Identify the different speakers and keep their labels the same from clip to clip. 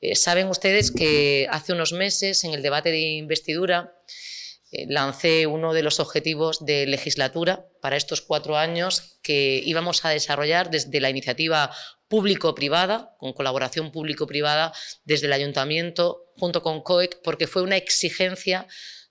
Speaker 1: Eh, saben ustedes que hace unos meses, en el debate de investidura, eh, lancé uno de los objetivos de legislatura para estos cuatro años que íbamos a desarrollar desde la iniciativa público-privada, con colaboración público-privada desde el ayuntamiento junto con COEC, porque fue una exigencia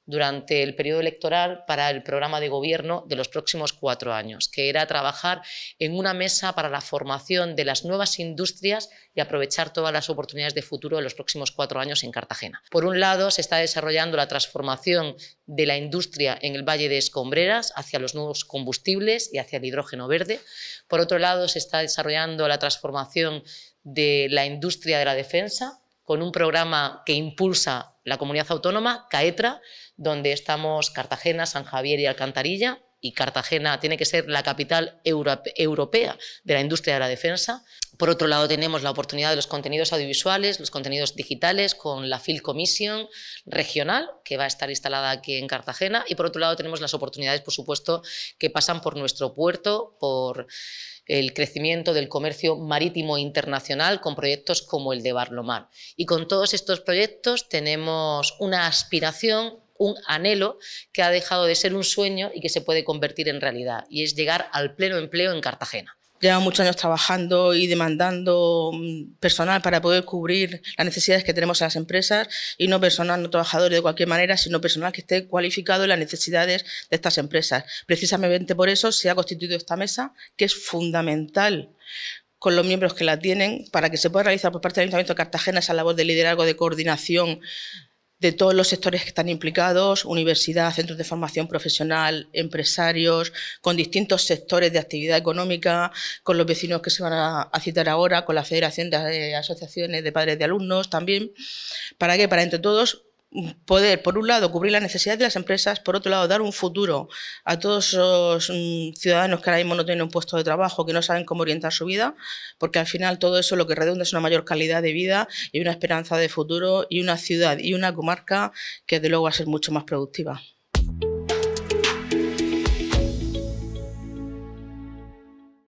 Speaker 1: durante el periodo electoral para el programa de gobierno de los próximos cuatro años, que era trabajar en una mesa para la formación de las nuevas industrias y aprovechar todas las oportunidades de futuro de los próximos cuatro años en Cartagena. Por un lado, se está desarrollando la transformación de la industria en el Valle de Escombreras hacia los nuevos combustibles y hacia el hidrógeno verde. Por otro lado, se está desarrollando la transformación de la industria de la defensa con un programa que impulsa la comunidad autónoma, CAETRA, donde estamos Cartagena, San Javier y Alcantarilla, y Cartagena tiene que ser la capital europea de la industria de la defensa. Por otro lado, tenemos la oportunidad de los contenidos audiovisuales, los contenidos digitales con la Field Commission regional, que va a estar instalada aquí en Cartagena. Y por otro lado, tenemos las oportunidades, por supuesto, que pasan por nuestro puerto, por el crecimiento del comercio marítimo internacional con proyectos como el de Barlomar. Y con todos estos proyectos tenemos una aspiración un anhelo que ha dejado de ser un sueño y que se puede convertir en realidad, y es llegar al pleno empleo en Cartagena.
Speaker 2: Llevamos muchos años trabajando y demandando mm, personal para poder cubrir las necesidades que tenemos en las empresas y no personal, no trabajadores de cualquier manera, sino personal que esté cualificado en las necesidades de estas empresas. Precisamente por eso se ha constituido esta mesa, que es fundamental con los miembros que la tienen para que se pueda realizar por parte del Ayuntamiento de Cartagena esa labor de liderazgo, de coordinación, de todos los sectores que están implicados, universidad, centros de formación profesional, empresarios, con distintos sectores de actividad económica, con los vecinos que se van a, citar ahora, con la Federación de Asociaciones de Padres de Alumnos también. ¿Para que Para entre todos poder, por un lado, cubrir las necesidades de las empresas, por otro lado, dar un futuro a todos los mm, ciudadanos que ahora mismo no tienen un puesto de trabajo, que no saben cómo orientar su vida, porque al final todo eso lo que redunda es una mayor calidad de vida y una esperanza de futuro y una ciudad y una comarca que de luego va a ser mucho más productiva.